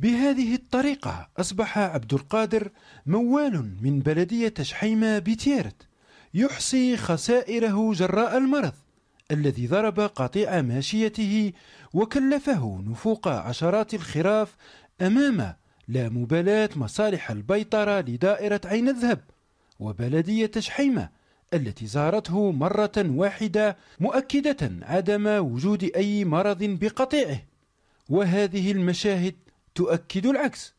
بهذه الطريقة أصبح عبد القادر موال من بلدية شحيمة بتيرت يحصي خسائره جراء المرض الذي ضرب قطيع ماشيته وكلفه نفوق عشرات الخراف أمام لا مبالاة مصالح البيطرة لدائرة عين الذهب وبلدية شحيمة التي زارته مرة واحدة مؤكدة عدم وجود أي مرض بقطيعه وهذه المشاهد تؤكد العكس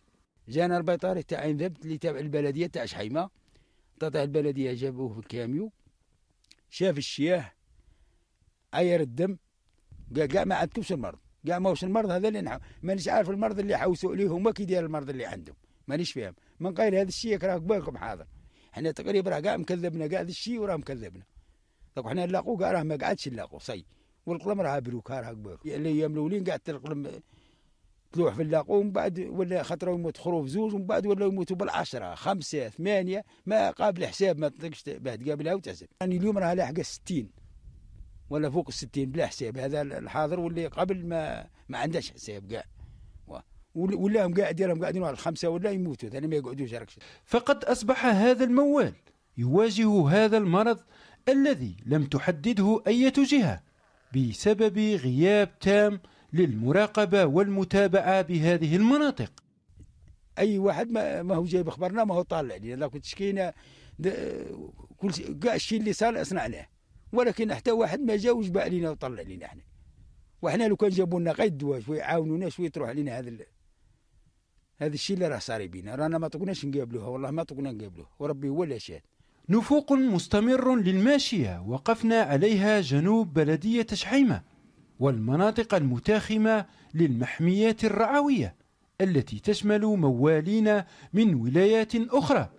جانا البيطاري تاع عين ذبت اللي تابع البلديه تاع شحيمه تاع البلديه جابوه في الكاميو شاف الشياه عير الدم قال كاع ما عندكمش المرض كاع ماهوش المرض هذا اللي نحو مانيش عارف المرض اللي حوسوا عليه هما كي داير المرض اللي عندهم مانيش فاهم من قال هذا الشيء راه قبالكم حاضر حنا تقريبا راه كاع مكذبنا كاع هذا الشيء وراه مكذبنا دوك حنا نلاقوه كاع راه ما قعدش نلاقوه صي والقلم راه بلوك راه هكباك الايام الاولين قعدت القلم تلوح في اللاقو ومن بعد ولا خطره يموت خروف زوج ومن بعد ولا يموتوا بالعشرة خمسة ثمانية ما قابل حساب ما تطلقش باه تقابلها وتحسب يعني اليوم راه لاحقة 60 ولا فوق الستين بلا حساب هذا الحاضر واللي قبل ما ما عندهاش حساب كاع ولا هم قاعد راهم قاعدين على الخمسه ولا يموتوا ثاني ما يقعدوش فقد اصبح هذا الموال يواجه هذا المرض الذي لم تحدده اية جهه بسبب غياب تام للمراقبة والمتابعة بهذه المناطق أي واحد ما هو جايب أخبارنا ما هو طالع لنا كنت شكينا كل كاع الشيء اللي صار صنعناه ولكن حتى واحد ما جا وجبع علينا وطلع علينا احنا وحنا لو كان جابوا لنا غير الدواء شويه عاونونا شويه تروح علينا هذا هذا الشيء اللي راه صاري بينا رانا ما تقناش نقابلوها والله ما تقنا نقابلوه وربي هو اللي شاهد نفوق مستمر للماشية وقفنا عليها جنوب بلدية شحيمة والمناطق المتاخمة للمحميات الرعوية التي تشمل موالين من ولايات أخرى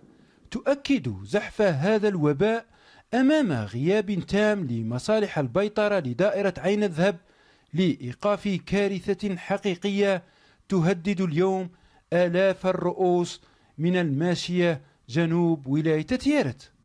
تؤكد زحف هذا الوباء أمام غياب تام لمصالح البيطرة لدائرة عين الذهب لإيقاف كارثة حقيقية تهدد اليوم آلاف الرؤوس من الماشية جنوب ولاية تيارت